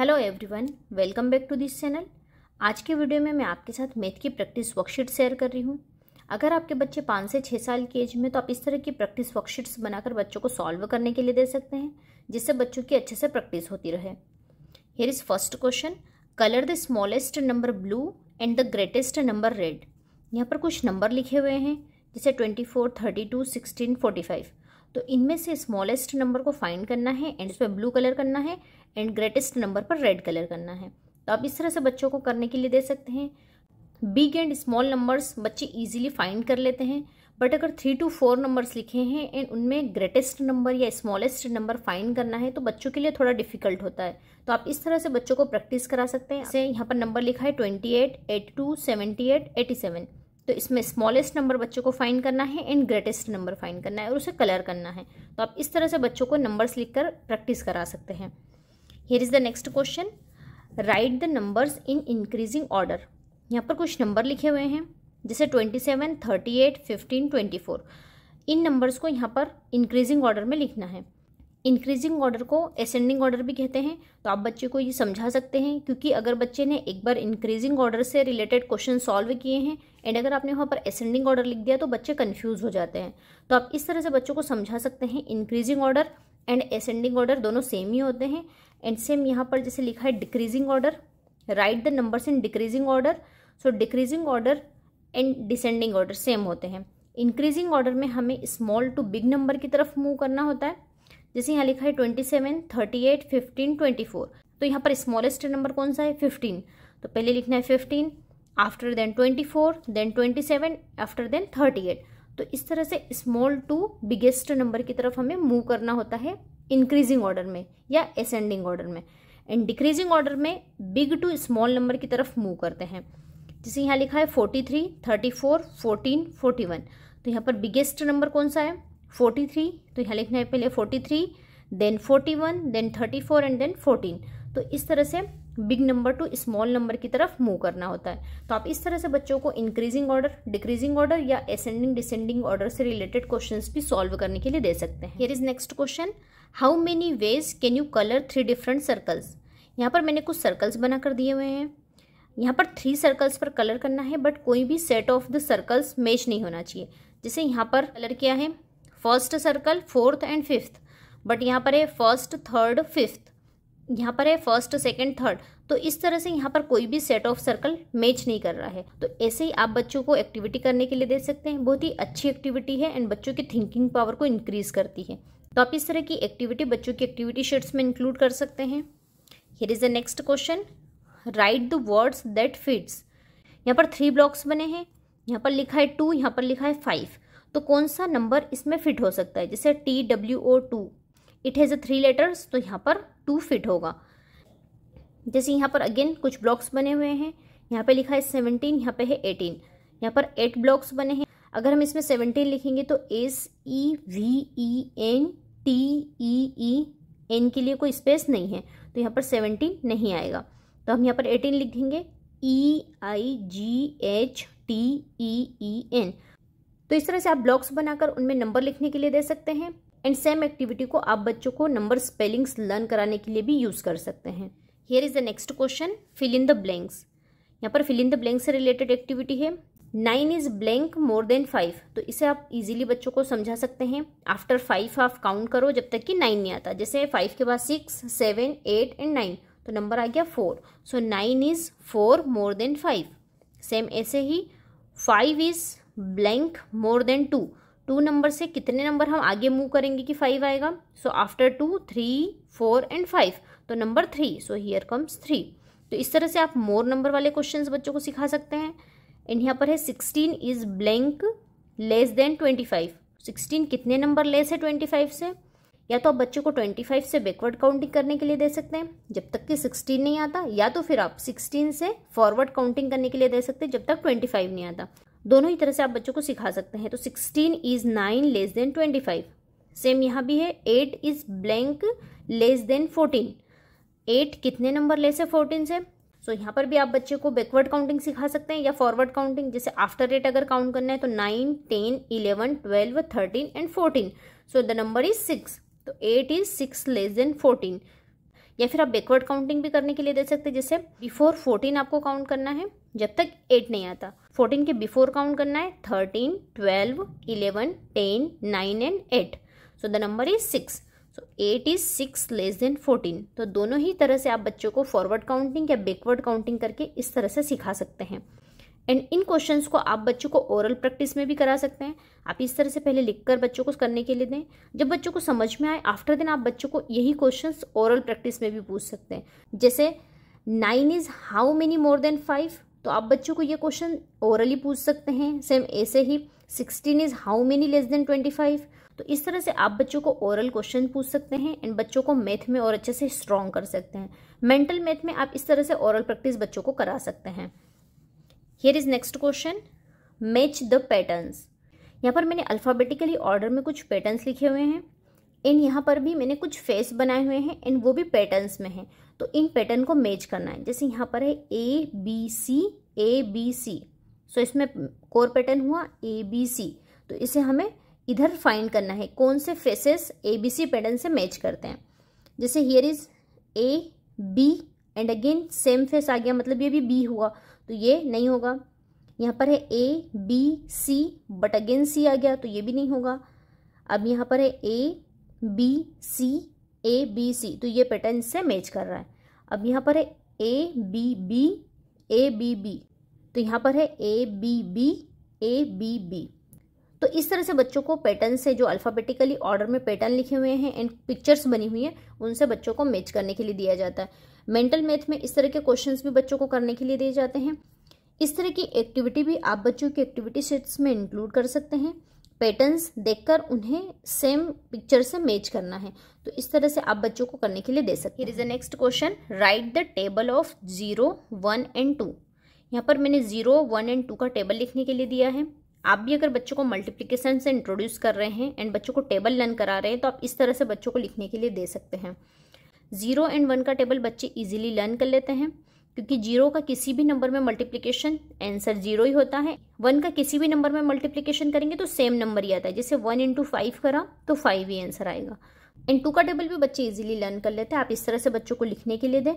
Hello everyone welcome back to this channel आज के video में मैं आपके साथ मैथ की प्रैक्टिस वर्कशीट शेयर कर रही हूँ अगर आपके बच्चे पाँच से छः साल की एज में तो आप इस तरह की प्रैक्टिस वर्कशीट्स बनाकर बच्चों को सॉल्व करने के लिए दे सकते हैं जिससे बच्चों की अच्छे से प्रैक्टिस होती रहे here is first question colour the smallest number blue and the greatest number red यहाँ पर कुछ नंबर लिखे हुए हैं जैसे twenty four thirty two sixteen forty five तो इनमें से स्मॉलेस्ट नंबर को फाइंड करना है एंड उसमें ब्लू कलर करना है एंड ग्रेटेस्ट नंबर पर रेड कलर करना है तो आप इस तरह से बच्चों को करने के लिए दे सकते हैं बिग एंड स्मॉल नंबर्स बच्चे इजीली फाइंड कर लेते हैं बट अगर थ्री टू फोर नंबर्स लिखे हैं एंड उनमें ग्रेटेस्ट नंबर या स्मॉलेस्ट नंबर फाइंड करना है तो बच्चों के लिए थोड़ा डिफिकल्ट होता है तो आप इस तरह से बच्चों को प्रैक्टिस करा सकते हैं जैसे यहाँ पर नंबर लिखा है twenty eight eight two seventy eight eighty seven तो इसमें स्मॉलेस्ट नंबर बच्चों को फाइंड करना है एंड ग्रेटेस्ट नंबर फाइंड करना है और उसे कलर करना है तो आप इस तरह से बच्चों को नंबर्स लिखकर प्रैक्टिस करा सकते हैं here is the next question write the numbers in increasing order यहाँ पर कुछ नंबर लिखे हुए हैं जैसे twenty seven thirty eight fifteen twenty four इन नंबर्स को यहाँ पर इंक्रीजिंग ऑर्डर में लिखना है इंक्रीजिंग ऑर्डर को असेंडिंग ऑर्डर भी कहते हैं तो आप बच्चे को ये समझा सकते हैं क्योंकि अगर बच्चे ने एक बार इंक्रीजिंग ऑर्डर से रिलेटेड क्वेश्चन सॉल्व किए हैं एंड अगर आपने वहाँ पर असेंडिंग ऑर्डर लिख दिया तो बच्चे कन्फ्यूज हो जाते हैं तो आप इस तरह से बच्चों को समझा सकते हैं increasing order and ascending order दोनों सेम ही होते हैं एंड सेम यहाँ पर जैसे लिखा है decreasing order write the numbers in decreasing order so decreasing order and descending order same होते हैं इंक्रीजिंग ऑर्डर में हमें स्मॉल टू बिग नंबर की तरफ मूव करना होता है जैसे यहाँ लिखा है twenty seven thirty eight fifteen twenty four तो यहाँ पर स्मॉलेस्ट नंबर कौन सा है फिफ्टीन तो पहले लिखना है fifteen after then twenty four then twenty seven after then thirty eight तो इस तरह से स्मॉल टू बिगेस्ट नंबर की तरफ हमें मूव करना होता है इंक्रीजिंग ऑर्डर में या असेंडिंग ऑर्डर में एंड डिक्रीजिंग ऑर्डर में बिग टू स्मॉल नंबर की तरफ मूव करते हैं जैसे यहाँ लिखा है forty three thirty four fourteen forty one तो यहाँ पर बिगेस्ट नंबर कौन सा है फोर्टी थ्री तो यहाँ लिखना है पहले forty three then forty one then thirty four and then fourteen तो इस तरह से big number to small number की तरफ मूव करना होता है तो आप इस तरह से बच्चों को इंक्रीजिंग ऑर्डर डिक्रीजिंग ऑर्डर या एसेंडिंग डिसेंडिंग ऑर्डर से रिलेटेड क्वेश्चंस भी सॉल्व करने के लिए दे सकते हैं here is next question how many ways can you colour three different circles यहाँ पर मैंने कुछ सर्कल्स बना कर दिए हुए हैं यहाँ पर थ्री सर्कल्स पर कलर करना है बट कोई भी set of the circles match नहीं होना चाहिए जैसे यहाँ पर कलर किया है first circle fourth and fifth but यहाँ पर है फर्स्ट थर्ड फिफ्थ यहाँ पर है फर्स्ट सेकेंड थर्ड तो इस तरह से यहाँ पर कोई भी सेट ऑफ सर्कल मैच नहीं कर रहा है तो ऐसे ही आप बच्चों को एक्टिविटी करने के लिए दे सकते हैं बहुत ही अच्छी एक्टिविटी है एंड बच्चों की थिंकिंग पावर को इंक्रीज करती है तो आप इस तरह की एक्टिविटी बच्चों की एक्टिविटी शीट्स में इंक्लूड कर सकते हैं here is the next question write the words that fits यहाँ पर थ्री ब्लॉक्स बने हैं यहाँ पर लिखा है टू यहाँ पर लिखा है फाइव तो कौन सा नंबर इसमें फिट हो सकता है जैसे T W O two it has a three letters तो यहाँ पर टू फिट होगा जैसे यहाँ पर अगेन कुछ ब्लॉक्स बने हुए हैं यहाँ पे लिखा है सेवनटीन यहाँ पे है एटीन यहाँ पर एट ब्लॉक्स बने हैं अगर हम इसमें सेवनटीन लिखेंगे तो S E V E N T E E N के लिए कोई स्पेस नहीं है तो यहाँ पर सेवनटीन नहीं आएगा तो हम यहाँ पर एटीन लिखेंगे E I G H T E E N तो इस तरह से आप ब्लॉक्स बनाकर उनमें नंबर लिखने के लिए दे सकते हैं एंड सेम एक्टिविटी को आप बच्चों को नंबर स्पेलिंग्स लर्न कराने के लिए भी यूज़ कर सकते हैं here is the next question fill in the blanks यहाँ पर फिल इन द ब्लैंक्स से रिलेटेड एक्टिविटी है nine is blank more than five तो इसे आप इजीली बच्चों को समझा सकते हैं आफ्टर फाइव आप काउंट करो जब तक कि नाइन नहीं आता जैसे फाइव के बाद six seven eight and nine तो नंबर आ गया four so nine is four more than five same ऐसे ही five is blank more than two two number से कितने नंबर हम आगे मूव करेंगे कि फाइव आएगा so after two three four and five तो number three so here comes three तो इस तरह से आप मोर नंबर वाले क्वेश्चंस बच्चों को सिखा सकते हैं एंड यहाँ पर है sixteen is blank less than twenty five sixteen कितने नंबर लेस है ट्वेंटी फाइव से या तो आप बच्चों को ट्वेंटी फाइव से बैकवर्ड काउंटिंग करने के लिए दे सकते हैं जब तक कि सिक्सटीन नहीं आता या तो फिर आप सिक्सटीन से फॉरवर्ड काउंटिंग करने के लिए दे सकते हैं जब तक ट्वेंटी फाइव नहीं आता दोनों ही तरह से आप बच्चों को सिखा सकते हैं तो sixteen is nine less than twenty five same यहाँ भी है eight is blank less than fourteen eight कितने नंबर लेस है फोर्टीन से सो so, यहाँ पर भी आप बच्चे को बैकवर्ड काउंटिंग सिखा सकते हैं या फॉरवर्ड काउंटिंग जैसे आफ्टर एट अगर काउंट करना है तो nine ten eleven twelve thirteen and fourteen so the number is six तो eight is six less than fourteen या फिर आप बैकवर्ड काउंटिंग भी करने के लिए दे सकते हैं जैसे बिफोर फोर्टीन आपको काउंट करना है जब तक एट नहीं आता फोर्टीन के बिफोर काउंट करना है thirteen twelve eleven ten nine and eight so the number is six so eight is six less than fourteen तो दोनों ही तरह से आप बच्चों को फॉरवर्ड काउंटिंग या बैकवर्ड काउंटिंग करके इस तरह से सिखा सकते हैं एंड इन क्वेश्चंस को आप बच्चों को ओरल प्रैक्टिस में भी करा सकते हैं आप इस तरह से पहले लिखकर बच्चों को करने के लिए दें जब बच्चों को समझ में आए आफ्टर देन आप बच्चों को यही क्वेश्चंस ओरल प्रैक्टिस में भी पूछ सकते हैं जैसे nine is how many more than five तो आप बच्चों को ये क्वेश्चन ओरली पूछ सकते हैं सेम ऐसे ही sixteen is how many less than twenty five तो इस तरह से आप बच्चों को ओरल क्वेश्चन पूछ सकते हैं एंड बच्चों को मैथ में और अच्छे से स्ट्रॉन्ग कर सकते हैं मेंटल मैथ में आप इस तरह से ओरल प्रैक्टिस बच्चों को करा सकते हैं here is next question match the patterns यहाँ पर मैंने अल्फ़ाबेटिकली ऑर्डर में कुछ पैटर्न्स लिखे हुए हैं एंड यहाँ पर भी मैंने कुछ फेस बनाए हुए हैं एंड वो भी पैटर्न्स में हैं तो इन पैटर्न को मैच करना है जैसे यहाँ पर है A B C A B सी सो इसमें कोर पैटर्न हुआ ए बी सी तो इसे हमें इधर फाइंड करना है कौन से faces A B C pattern से मैच करते हैं जैसे here is A B and again same face आ गया मतलब ये भी बी हुआ तो ये नहीं होगा यहाँ पर है A B C but again C आ गया तो ये भी नहीं होगा अब यहाँ पर है A B C A B सी तो ये पैटर्न इससे मैच कर रहा है अब यहाँ पर है A B B A B B तो यहाँ पर है A B B A B B तो इस तरह से बच्चों को पैटर्न से जो अल्फ़ाबेटिकली ऑर्डर में पैटर्न लिखे हुए हैं एंड पिक्चर्स बनी हुई हैं उनसे बच्चों को मैच करने के लिए दिया जाता है मेंटल मैथ में इस तरह के क्वेश्चन भी बच्चों को करने के लिए दिए जाते हैं इस तरह की एक्टिविटी भी आप बच्चों की एक्टिविटी सेट्स में इंक्लूड कर सकते हैं पैटर्न्स देखकर उन्हें सेम पिक्चर से मैच करना है तो इस तरह से आप बच्चों को करने के लिए दे सकते हैं is a next question write the table of zero one and two यहाँ पर मैंने जीरो वन एंड टू का टेबल लिखने के लिए दिया है आप भी अगर बच्चों को मल्टीप्लीकेशन से इंट्रोड्यूस कर रहे हैं एंड बच्चों को टेबल लर्न करा रहे हैं तो आप इस तरह से बच्चों को लिखने के लिए दे सकते हैं जीरो एंड वन का टेबल बच्चे इजीली लर्न कर लेते हैं क्योंकि जीरो का किसी भी नंबर में मल्टीप्लीकेशन आंसर जीरो ही होता है वन का किसी भी नंबर में मल्टीप्लीकेशन करेंगे तो सेम नंबर ही आता है जैसे वन इंटू फाइव करा तो फाइव ही आंसर आएगा एंड टू का टेबल भी बच्चे इजीली लर्न कर लेते हैं आप इस तरह से बच्चों को लिखने के लिए दें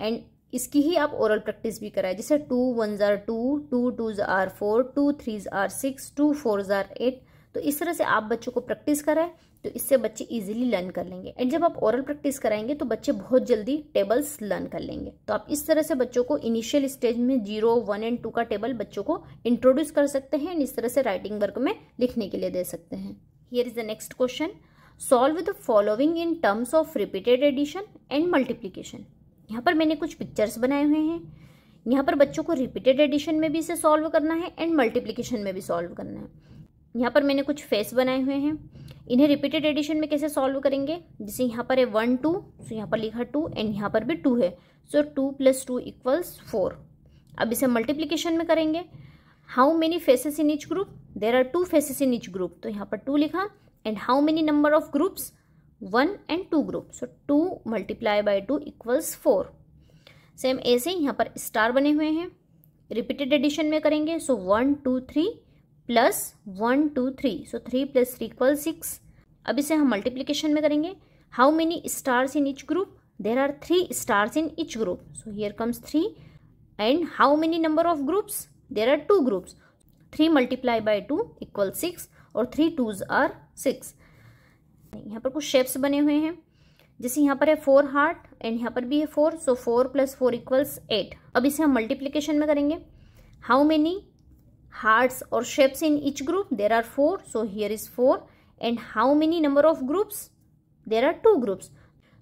एंड इसकी ही आप ओरल प्रैक्टिस भी कराएं जैसे two one are two two two are four two three are six two four are eight तो इस तरह से आप बच्चों को प्रैक्टिस कराएं तो इससे बच्चे इजीली लर्न कर लेंगे एंड जब आप ओरल प्रैक्टिस कराएंगे तो बच्चे बहुत जल्दी टेबल्स लर्न कर लेंगे तो आप इस तरह से बच्चों को इनिशियल स्टेज में जीरो वन एंड टू का टेबल बच्चों को इंट्रोड्यूस कर सकते हैं इस तरह से राइटिंग वर्क में लिखने के लिए दे सकते हैं here is the next question solve the following in terms of repeated addition and multiplication यहाँ पर मैंने कुछ पिक्चर्स बनाए हुए हैं यहाँ पर बच्चों को रिपीटेड एडिशन में भी इसे सॉल्व करना है एंड मल्टीप्लीकेशन में भी सॉल्व करना है यहाँ पर मैंने कुछ फेस बनाए हुए हैं इन्हें रिपीटेड एडिशन में कैसे सॉल्व करेंगे जैसे यहाँ पर है वन टू सो यहाँ पर लिखा टू एंड यहाँ पर भी टू है so two plus two equals four अब इसे मल्टीप्लीकेशन में करेंगे how many faces in each group there are two faces in each group तो यहाँ पर टू लिखा and how many number of groups one and two group so two multiply by two equals four same ऐसे यहाँ पर star बने हुए हैं रिपीटेड एडिशन में करेंगे so one two three plus one two three so three plus three equal six अब इसे हम मल्टीप्लीकेशन में करेंगे how many stars in each group there are three stars in each group so here comes three and how many number of groups there are two groups three multiply by two equal six और three twos are six यहाँ पर कुछ shapes बने हुए हैं जैसे यहाँ पर है फोर हार्ट एंड यहाँ पर भी है four so four plus four equals eight अब इसे हम मल्टीप्लीकेशन में करेंगे how many hearts or shapes in each group? There are four So, here is four And how many number of groups? There are two groups.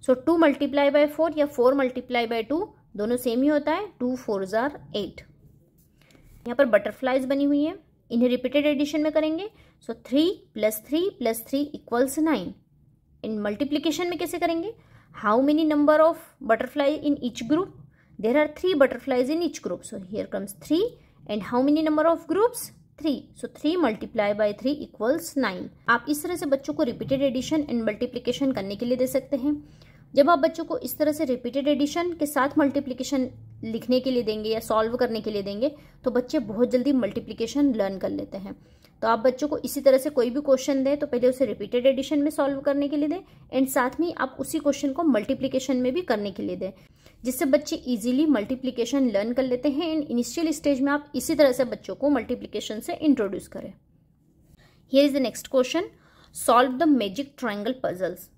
So, 2 multiply by 4 या 4 multiply by 2 दोनों same ही होता है 2 force are 8. यहाँ पर butterflies बनी हुई है इन्हें रिपीटेड एडिशन में करेंगे so three plus three plus three equals nine in multiplication में कैसे करेंगे how many number of butterfly in each group there are three butterflies in each group so here comes three and how many number of groups three so three multiply by three equals nine आप इस तरह से बच्चों को repeated addition and multiplication करने के लिए दे सकते हैं जब आप बच्चों को इस तरह से रिपीटेड एडिशन के साथ मल्टीप्लीकेशन लिखने के लिए देंगे या सॉल्व करने के लिए देंगे तो बच्चे बहुत जल्दी मल्टीप्लीकेशन लर्न कर लेते हैं तो आप बच्चों को इसी तरह से कोई भी क्वेश्चन दें तो पहले उसे रिपीटेड एडिशन में सॉल्व करने के लिए दें एंड साथ में आप उसी क्वेश्चन को मल्टीप्लीकेशन में भी करने के लिए दें जिससे बच्चे इजीली मल्टीप्लिकेशन लर्न कर लेते हैं एंड इनिशियल स्टेज में आप इसी तरह से बच्चों को मल्टीप्लिकेशन से इंट्रोड्यूस करें here is the next question solve the magic triangle puzzles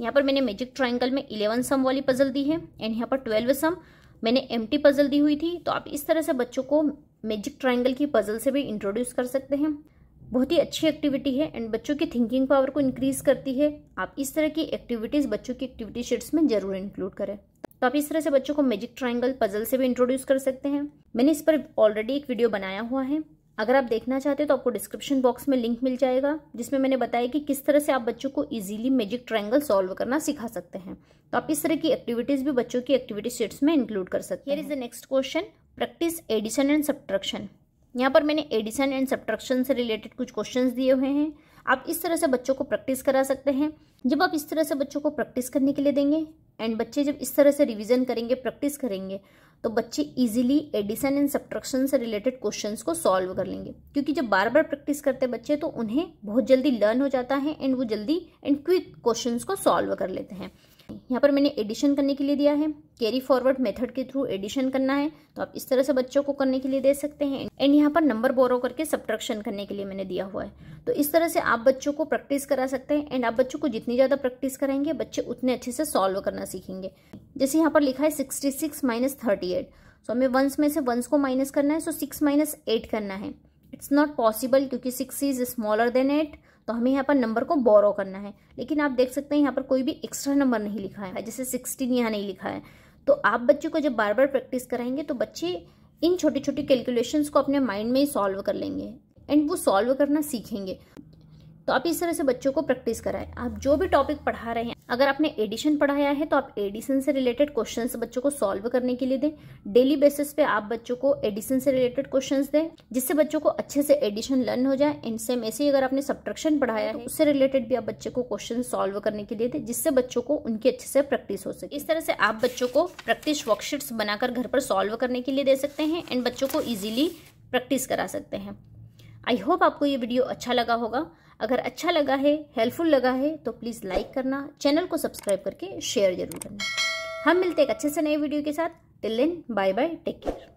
यहाँ पर मैंने मैजिक ट्राइंगल में इलेवन सम वाली पजल दी है एंड यहाँ पर ट्वेल्व सम मैंने एम पजल दी हुई थी तो आप इस तरह से बच्चों को मैजिक ट्राइंगल की पजल से भी इंट्रोड्यूस कर सकते हैं बहुत ही अच्छी एक्टिविटी है एंड बच्चों की थिंकिंग पावर को इंक्रीज करती है आप इस तरह की एक्टिविटीज़ बच्चों की एक्टिविटी शीट्स में ज़रूर इंक्लूड करें तो आप इस तरह से बच्चों को मैजिक ट्राइंगल पजल से भी इंट्रोड्यूस कर सकते हैं मैंने इस पर ऑलरेडी एक वीडियो बनाया हुआ है अगर आप देखना चाहते हैं तो आपको डिस्क्रिप्शन बॉक्स में लिंक मिल जाएगा जिसमें मैंने बताया कि किस तरह से आप बच्चों को इजीली मैजिक ट्रायंगल सॉल्व करना सिखा सकते हैं तो आप इस तरह की एक्टिविटीज भी बच्चों की एक्टिविटी सेट्स में इंक्लूड कर सकते हैं is the next question practice addition and subtraction यहाँ पर मैंने एडिशन एंड सब्ट्रक्शन से रिलेटेड कुछ क्वेश्चन दिए हुए हैं आप इस तरह से बच्चों को प्रैक्टिस करा सकते हैं जब आप इस तरह से बच्चों को प्रैक्टिस करने के लिए देंगे एंड बच्चे जब इस तरह से रिवीजन करेंगे प्रैक्टिस करेंगे तो बच्चे इजीली एडिशन एंड सब्ट्रक्शन से रिलेटेड क्वेश्चंस को सॉल्व कर लेंगे क्योंकि जब बार बार प्रैक्टिस करते बच्चे तो उन्हें बहुत जल्दी लर्न हो जाता है एंड वो जल्दी एंड क्विक क्वेश्चंस को सॉल्व कर लेते हैं यहाँ पर मैंने एडिशन करने के लिए दिया है कैरी फॉरवर्ड मेथड के थ्रू एडिशन करना है तो आप इस तरह से बच्चों को करने के लिए दे सकते हैं एंड यहाँ पर नंबर बोरो करके सब्ट्रक्शन करने के लिए मैंने दिया हुआ है तो इस तरह से आप बच्चों को प्रैक्टिस करा सकते हैं एंड आप बच्चों को जितनी ज़्यादा प्रैक्टिस करेंगे बच्चे उतने अच्छे से सॉल्व करना सीखेंगे जैसे यहाँ पर लिखा है sixty six minus thirty eight so हमें वंस में से वंस को माइनस करना है सो सिक्स माइनस एट करना है इट्स नॉट पॉसिबल क्योंकि six is smaller than eight तो हमें यहाँ पर नंबर को बोरो करना है लेकिन आप देख सकते हैं यहाँ पर कोई भी एक्स्ट्रा नंबर नहीं लिखा है जैसे सिक्सटीन यहाँ नहीं लिखा है तो आप बच्चों को जब बार बार प्रैक्टिस कराएंगे तो बच्चे इन छोटी छोटी कैलकुलेशंस को अपने माइंड में ही सॉल्व कर लेंगे एंड वो सॉल्व करना सीखेंगे तो आप इस तरह से बच्चों को प्रैक्टिस कराएं आप जो भी टॉपिक पढ़ा रहे हैं अगर आपने एडिशन पढ़ाया है तो आप एडिशन से रिलेटेड क्वेश्चन बच्चों को सॉल्व करने के लिए दें डेली बेसिस पे आप बच्चों को एडिशन से रिलेटेड क्वेश्चन दें जिससे बच्चों को अच्छे से एडिशन लर्न हो जाए एंड सेम ऐसे ही अगर आपने सब्ट्रक्शन पढ़ाया है तो उससे रिलेटेड भी आप बच्चे को क्वेश्चन सोल्व करने के लिए दें जिससे बच्चों को उनकी अच्छे से प्रैक्टिस हो सके इस तरह से आप बच्चों को प्रैक्टिस वर्कशीट्स बनाकर घर पर सॉल्व करने के लिए दे सकते हैं एंड बच्चों को ईजिली प्रैक्टिस करा सकते हैं आई होप आपको ये वीडियो अच्छा लगा होगा अगर अच्छा लगा है हेल्पफुल लगा है तो प्लीज़ लाइक करना चैनल को सब्सक्राइब करके शेयर जरूर करना हम मिलते एक अच्छे से नए वीडियो के साथ till then bye bye take care